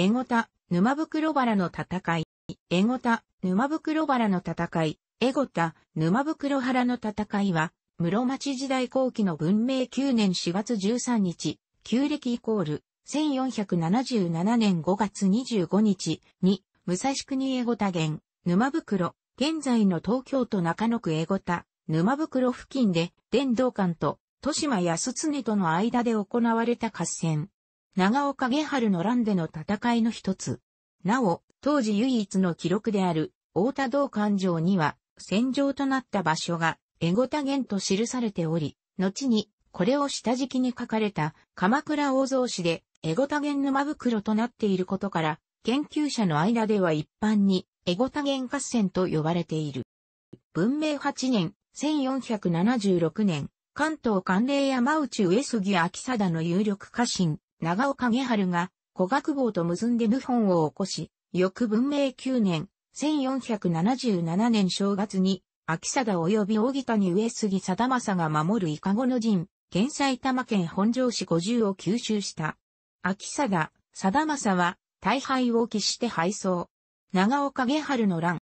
エゴタ、沼袋原の戦い。エゴタ、沼袋原の戦い。エゴタ、沼袋原の戦いは、室町時代後期の文明9年4月13日、旧暦イコール、1477年5月25日に、武蔵国エゴタ原、沼袋、現在の東京都中野区エゴタ、沼袋付近で、伝道館と、豊島安常との間で行われた合戦。長岡下春の乱での戦いの一つ。なお、当時唯一の記録である、大田道館城には、戦場となった場所が、エゴタ源と記されており、後に、これを下敷きに書かれた、鎌倉大蔵氏で、エゴタ源沼袋となっていることから、研究者の間では一般に、エゴタ源合戦と呼ばれている。文明8年、1476年、関東関連山内上杉秋貞の有力家臣、長尾影春が、古学坊と結んで謀反を起こし、翌文明9年、1477年正月に、秋貞及び大木谷上杉貞政が守る伊香ゴの陣、現埼玉県本庄市五十を吸収した。秋貞、貞政は、大敗を喫して敗走。長尾影春の乱。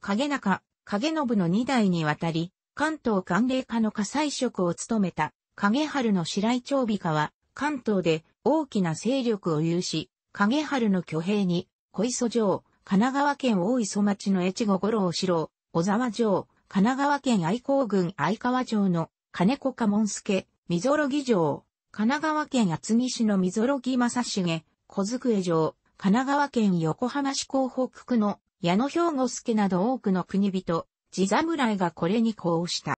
影中、影信の二代にわたり、関東官連課の火災職を務めた、影春の白井長美化は、関東で大きな勢力を有し、影春の挙兵に、小磯城、神奈川県大磯町の越後五郎城、小沢城、神奈川県愛好郡愛川城の金子家門助、みぞろぎ城、神奈川県厚木市のみぞろぎ正重、小机城、神奈川県横浜市港北区の矢野兵吾助など多くの国人、地侍がこれに呼応した。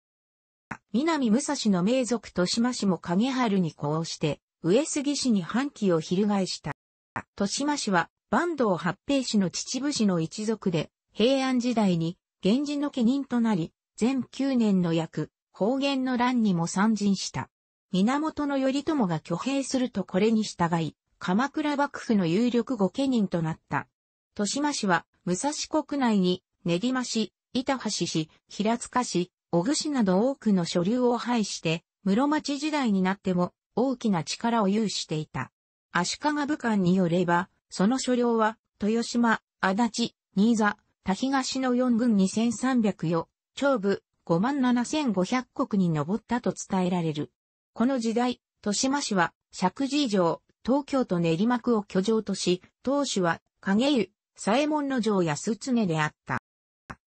南武蔵の名族豊島氏も影春に呼応して、上杉氏に反旗を翻した。豊島氏は、坂東八平氏の秩父氏の一族で、平安時代に、源氏の家人となり、全9年の役、方言の乱にも参陣した。源頼朝が挙兵するとこれに従い、鎌倉幕府の有力御家人となった。豊島氏は、武蔵国内に、練馬氏、板橋氏、平塚氏、小串など多くの所流を排して、室町時代になっても、大きな力を有していた。足利武官によれば、その所領は、豊島、足立、新座、田東の4軍2300余、長部57500国に上ったと伝えられる。この時代、豊島氏は、石寺城、東京都練馬区を居城とし、当主は、影湯、左衛門の城安常であった。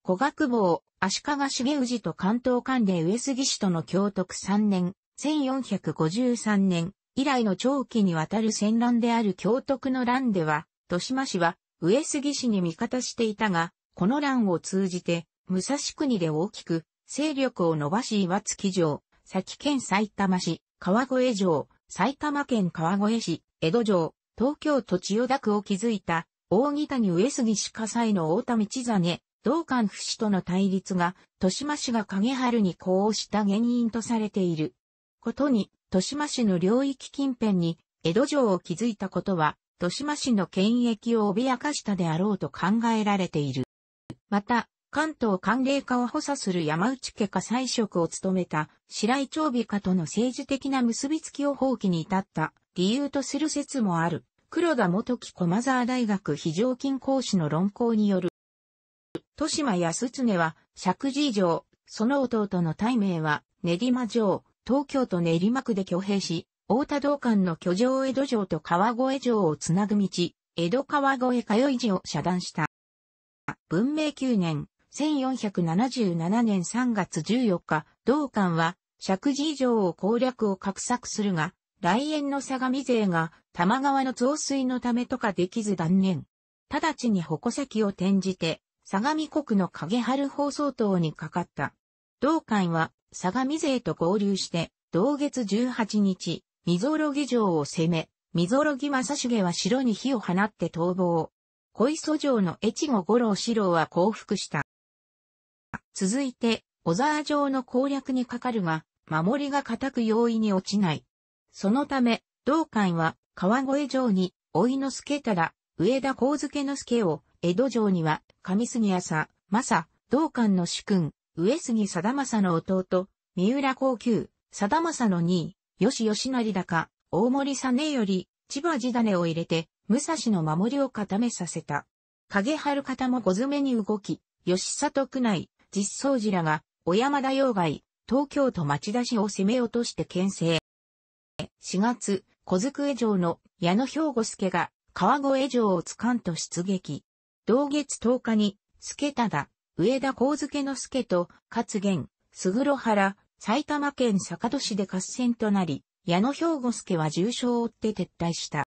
古学坊、足利重氏と関東管連上杉氏との共徳3年、1453年以来の長期にわたる戦乱である京徳の乱では、豊島氏は上杉氏に味方していたが、この乱を通じて、武蔵国で大きく勢力を伸ばし岩月城、崎県埼玉市、川越城、埼玉県川越市、江戸城、東京都千代田区を築いた、大木谷上杉氏火災の大田道真、道館府死との対立が、豊島氏が影春に呼応した原因とされている。ことに、豊島市の領域近辺に、江戸城を築いたことは、豊島市の権益を脅かしたであろうと考えられている。また、関東官冷化を補佐する山内家家最職を務めた白井長美家との政治的な結びつきを放棄に至った理由とする説もある。黒田元木駒沢大学非常勤講師の論考による。豊島康常は、石神城、その弟の大名は、練馬城、東京都練馬区で挙兵し、大田道館の居城江戸城と川越城をつなぐ道、江戸川越通い寺を遮断した。文明9年、1477年3月14日、道館は、石寺城を攻略を画策するが、来園の相模勢が、玉川の増水のためとかできず断念。直ちに矛先を転じて、相模国の影春放送等にかかった。道館は相模勢と合流して、同月18日、溝呂木城を攻め、溝呂木正重は城に火を放って逃亡。小磯城の越後五郎四郎は降伏した。続いて、小沢城の攻略にかかるが、守りが固く容易に落ちない。そのため、道館は川越城に、老いの助だ、上田光助の助を、江戸城には、上杉浅、正、道館の主君、上杉貞政の弟、三浦高級、貞政の兄、吉義成高、大森実ねより、千葉地種を入れて、武蔵の守りを固めさせた。影春方も小詰めに動き、吉里区内、実相寺らが、小山田洋外、東京都町田市を攻め落として牽制。4月、小机城の矢野兵庫助が川越城をつかんと出撃。同月10日に、助忠、上田光介之助と、勝元、す呂原、埼玉県坂戸市で合戦となり、矢野兵吾助は重傷を負って撤退した。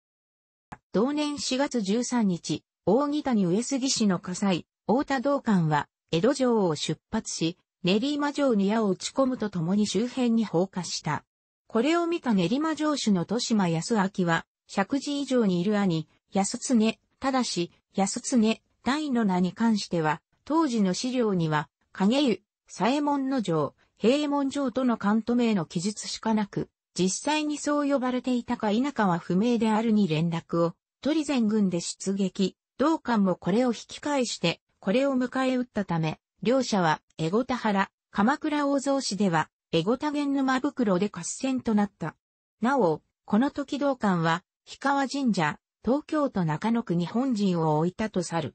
同年4月13日、大木谷上杉市の火災、大田道館は、江戸城を出発し、練馬城に矢を打ち込むとともに周辺に放火した。これを見た練馬城主の豊島康明は、石字以上にいる兄、安常、ただし、安常、大の名に関しては、当時の資料には、影湯、左衛門の城、平衛門城との関東名の記述しかなく、実際にそう呼ばれていたか否かは不明であるに連絡を、鳥前軍で出撃、道官もこれを引き返して、これを迎え撃ったため、両者は、江ゴ田原、鎌倉大蔵市では、江ゴ田源沼袋で合戦となった。なお、この時道官は、氷川神社、東京都中野区に本陣を置いたと去る。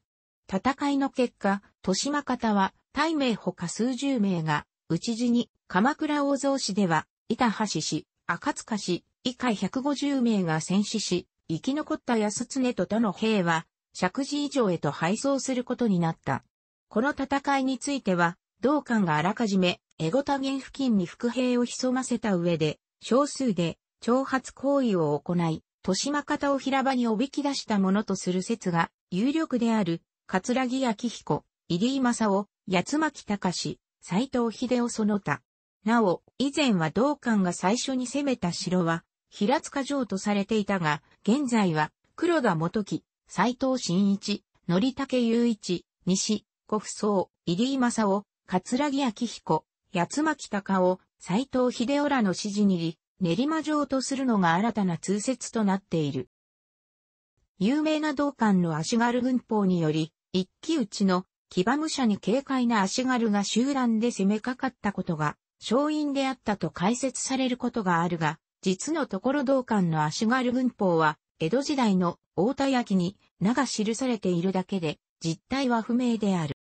戦いの結果、豊島方は、大名他数十名が、討ち死に、鎌倉大蔵市では、板橋市、赤塚市、以下150名が戦死し、生き残った安常と他の兵は、石寺以上へと敗走することになった。この戦いについては、道館があらかじめ、エゴタ原付近に伏兵を潜ませた上で、少数で、挑発行為を行い、豊島方を平場におびき出したものとする説が有力である葛城明彦、入井正夫、八巻隆、斎藤秀夫その他。なお、以前は道館が最初に攻めた城は、平塚城とされていたが、現在は、黒田元樹、斎藤真一、則武雄一、西、古府荘、入井正夫、葛城明彦、八巻隆夫、斎藤秀夫らの指示にり、練馬城とするのが新たな通説となっている。有名な道館の足軽軍法により、一騎打ちの騎馬武者に軽快な足軽が集団で攻めかかったことが、勝因であったと解説されることがあるが、実のところ同館の足軽軍法は、江戸時代の大田焼に名が記されているだけで、実態は不明である。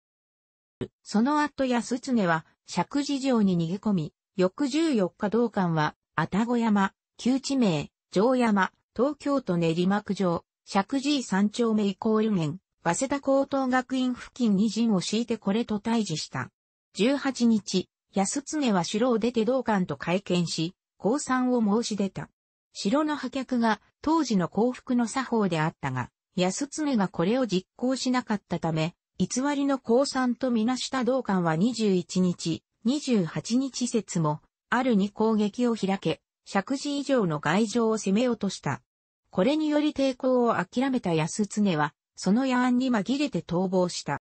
その後安常は、石事城に逃げ込み、翌14日同館は、愛宕山、旧地名、城山、東京都練馬区城、石寺三丁目イコール面、早稲田高等学院付近に陣を敷いてこれと対峙した。18日、安常は城を出て道館と会見し、降参を申し出た。城の破却が当時の幸福の作法であったが、安常がこれを実行しなかったため、偽りの降参とみなした道館は21日、28日節も、あるに攻撃を開け、尺字以上の外城を攻め落とした。これにより抵抗を諦めた安常は、その野案に紛れて逃亡した。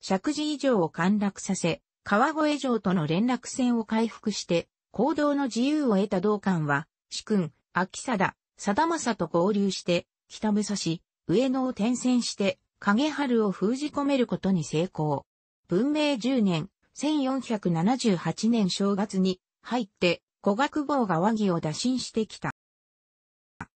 石神以上を陥落させ、川越城との連絡線を回復して、行動の自由を得た道館は、主君、秋貞、貞政と合流して、北武蔵、上野を転戦して、影春を封じ込めることに成功。文明10年、1478年正月に入って、古学坊が和議を打診してきた。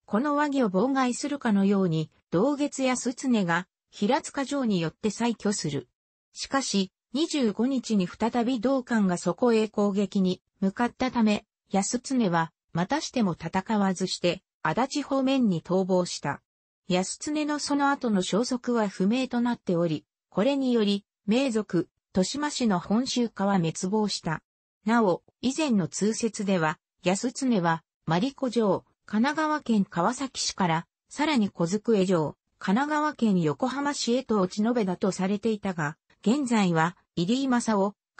この和議を妨害するかのように、同月や須常が、平塚城によって再挙する。しかし、25日に再び道館がそこへ攻撃に向かったため、安常は、またしても戦わずして、足立方面に逃亡した。安常のその後の消息は不明となっており、これにより、名族、豊島氏の本州化は滅亡した。なお、以前の通説では、安常は、マリコ城、神奈川県川崎市から、さらに小机城、神奈川県横浜市へと落ち延べだとされていたが、現在は、入井正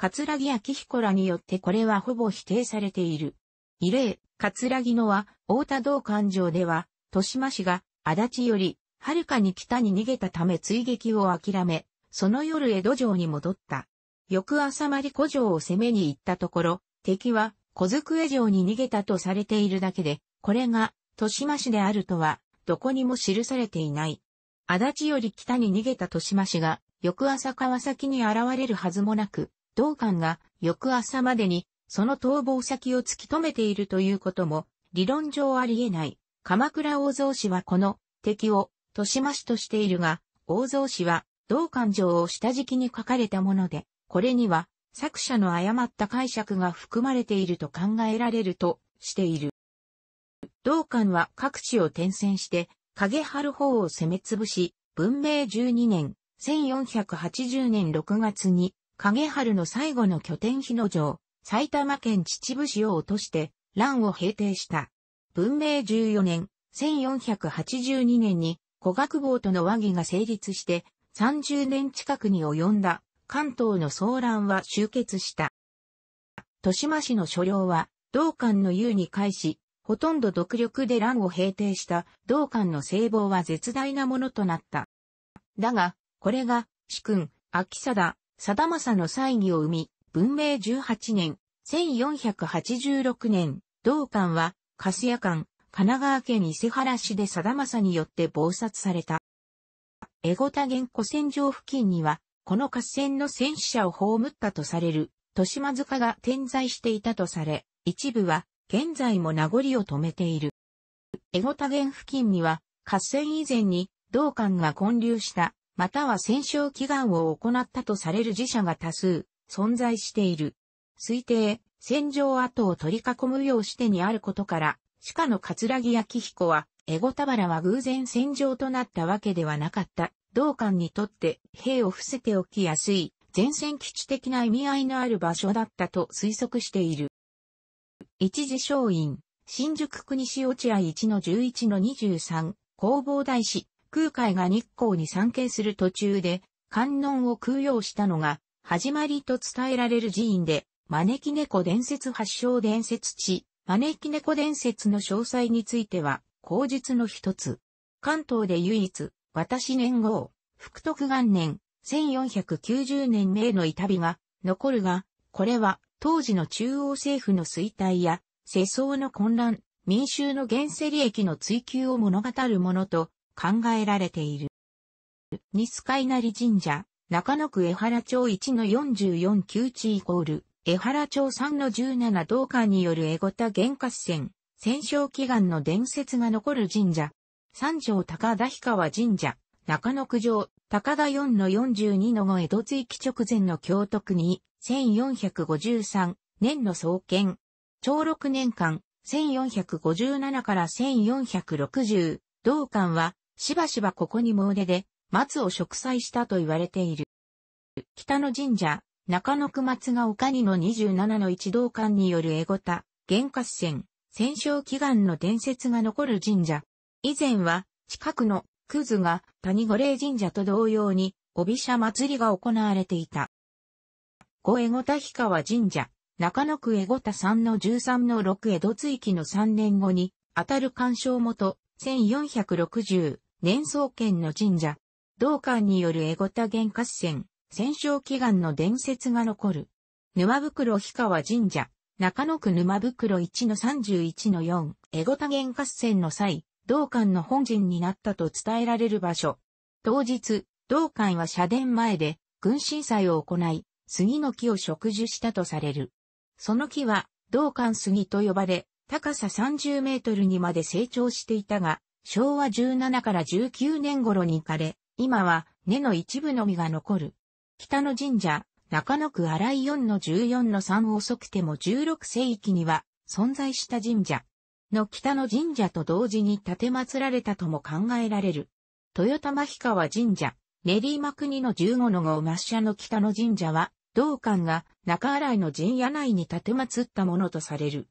城や木明彦らによってこれはほぼ否定されている。異例、葛城野は、大田道環城では、豊島市が、足立より、はるかに北に逃げたため追撃を諦め、その夜江戸城に戻った。翌朝まり古城を攻めに行ったところ、敵は小机城に逃げたとされているだけで、これが、豊島市であるとは、どこにも記されていない。足立より北に逃げた豊島市が、翌朝川崎に現れるはずもなく、道館が翌朝までに、その逃亡先を突き止めているということも、理論上あり得ない。鎌倉大蔵氏はこの敵を豊島市としているが、大蔵氏は道館城を下敷きに書かれたもので、これには作者の誤った解釈が含まれていると考えられるとしている。道館は各地を転戦して、影春方を攻め潰し、文明12年、1480年6月に、影春の最後の拠点日野城、埼玉県秩父市を落として、乱を平定した。文明14年、1482年に、古学坊との和議が成立して、30年近くに及んだ、関東の騒乱は終結した。豊島市の所領は、道館の優に返し、ほとんど独力で乱を平定した道館の聖望は絶大なものとなった。だが、これが、主君、秋貞、貞政の祭儀を生み、文明18年、1486年、道館は、粕谷館、神奈川県伊勢原市で貞政によって暴殺された。エゴタ原古戦場付近には、この合戦の戦死者を葬ったとされる、豊島塚が点在していたとされ、一部は現在も名残を止めている。江ゴタ原付近には、合戦以前に、同館が建立した、または戦勝祈願を行ったとされる寺社が多数、存在している。推定、戦場跡を取り囲むようしてにあることから、鹿の桂木明彦は、エゴタバラは偶然戦場となったわけではなかった。同館にとって兵を伏せておきやすい、前線基地的な意味合いのある場所だったと推測している。一時松陰、新宿区西落合1の11の23、工房大師、空海が日光に参詣する途中で、観音を供養したのが、始まりと伝えられる寺院で、招き猫伝説発祥伝説地、招き猫伝説の詳細については、口述の一つ。関東で唯一、私年号、福徳元年、1490年名の板みが、残るが、これは当時の中央政府の衰退や世相の混乱、民衆の原世利益の追求を物語るものと考えられている。ニスカイナリ神社、中野区江原町1の44旧地イコール、江原町3の17道館による江ゴタ原活戦、戦勝祈願の伝説が残る神社。三条高田氷川神社、中野区城、高田4の42の後江戸追記直前の京都区に、1453年の創建。長6年間、1457から1460、道館は、しばしばここに詣でで、松を植栽したと言われている。北の神社、中野区松が丘にの27の一道館によるエゴタ、原合戦、戦勝祈願の伝説が残る神社。以前は、近くの、クズが谷五霊神社と同様に、帯車祭りが行われていた。5江田氷川神社、中野区江田3の13の6江戸追記の3年後に、あたる干渉元、1460年創建の神社、道館による江田原合戦、戦勝祈願の伝説が残る。沼袋氷川神社、中野区沼袋1の31の4、江田原合戦の際、道館の本陣になったと伝えられる場所。当日、道館は社殿前で、軍神祭を行い、杉の木を植樹したとされる。その木は、道館杉と呼ばれ、高さ30メートルにまで成長していたが、昭和17から19年頃に枯れ、今は根の一部のみが残る。北の神社、中野区荒井4の14の3遅くても16世紀には存在した神社の北の神社と同時に建て祀られたとも考えられる。豊玉氷川神社、練馬国の15の号抹社の北の神社は道館が中新井の陣屋内に建て祀ったものとされる。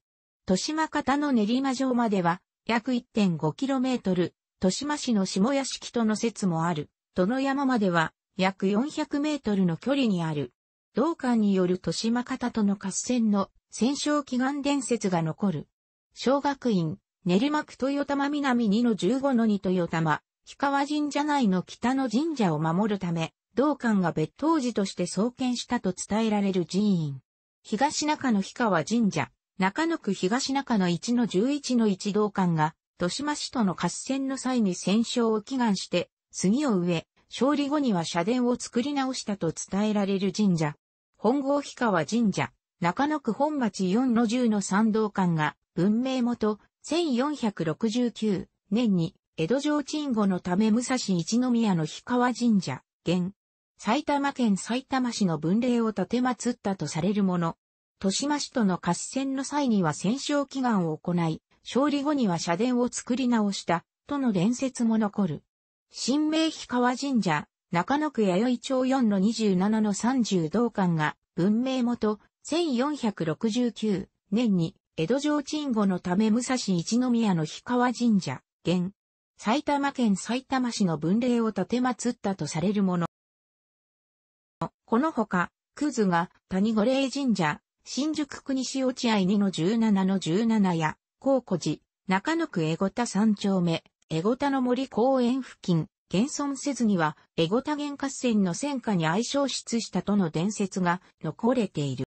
豊島方の練馬城までは約 1.5km、豊島市の下屋敷との説もある、殿山までは約 400m の距離にある。道館による豊島方との合戦の戦勝祈願伝説が残る。小学院、練馬区豊玉南2の15の2豊玉、氷川神社内の北の神社を守るため、道館が別当寺として創建したと伝えられる寺院。東中野氷川神社、中野区東中野1の11の一道館が、豊島市との合戦の際に戦勝を祈願して、杉を植え、勝利後には社殿を作り直したと伝えられる神社。本郷氷川神社、中野区本町4の10の三道館が、文明元、1469年に、江戸城鎮護のため武蔵一宮の氷川神社、現、埼玉県埼玉市の分霊を立て祀ったとされるもの。豊島市との合戦の際には戦勝祈願を行い、勝利後には社殿を作り直した、との伝説も残る。新名日川神社、中野区弥生町4の27の30道館が、文明元、1469年に、江戸城鎮護のため武蔵一宮の日川神社、現、埼玉県埼玉市の文霊を立て祀ったとされるもの。このほか、クズが谷五霊神社、新宿区西落合2の17の17や、高古寺、中野区江ゴ田三丁目、江ゴ田の森公園付近、現存せずには、江ゴ田原合戦の戦火に相性出したとの伝説が残れている。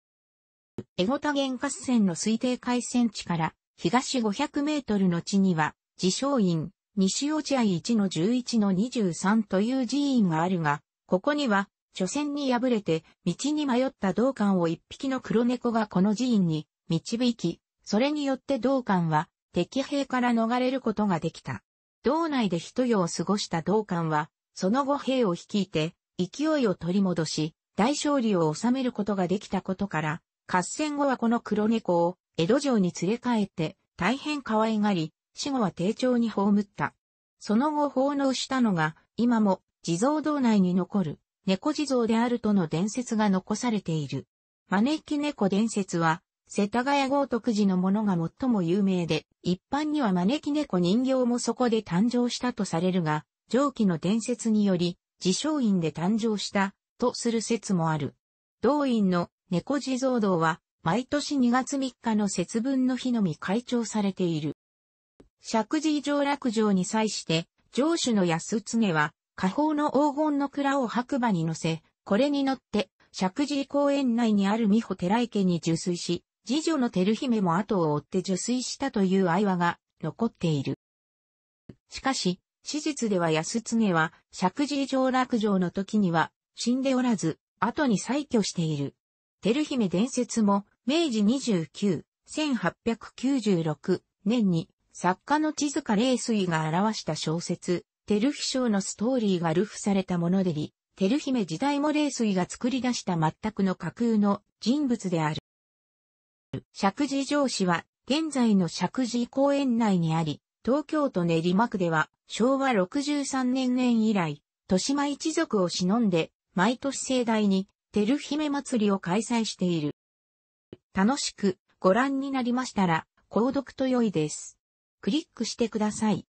江ゴ田原合戦の推定海戦地から、東500メートルの地には、自称院、西落合1の11の23という寺院があるが、ここには、初戦に敗れて、道に迷った道館を一匹の黒猫がこの寺院に導き、それによって道館は敵兵から逃れることができた。道内で一夜を過ごした道館は、その後兵を率いて、勢いを取り戻し、大勝利を収めることができたことから、合戦後はこの黒猫を江戸城に連れ帰って、大変可愛がり、死後は丁重に葬った。その後奉納したのが、今も地蔵堂内に残る猫地蔵であるとの伝説が残されている。招き猫伝説は、世田谷豪徳寺のものが最も有名で、一般には招き猫人形もそこで誕生したとされるが、上記の伝説により、自称院で誕生した、とする説もある。同院の猫地蔵堂は、毎年2月3日の節分の日のみ開帳されている。石神井上落城に際して、城主の安常は、下方の黄金の蔵を白馬に乗せ、これに乗って、石神井公園内にある美穂寺池に受水し、次女の照姫も後を追って受水したという愛話が残っている。しかし、史実では安常は、石神井上落城の時には、死んでおらず、後に再居している。照姫伝説も、明治29、1896年に、作家の地塚霊水が表した小説、テルヒ賞のストーリーがルフされたものであり、テル姫時代も霊水が作り出した全くの架空の人物である。石寺城市は、現在の石寺公園内にあり、東京都練馬区では、昭和63年年以来、豊島一族を忍んで、毎年盛大に、テル姫祭りを開催している。楽しくご覧になりましたら、購読と良いです。クリックしてください。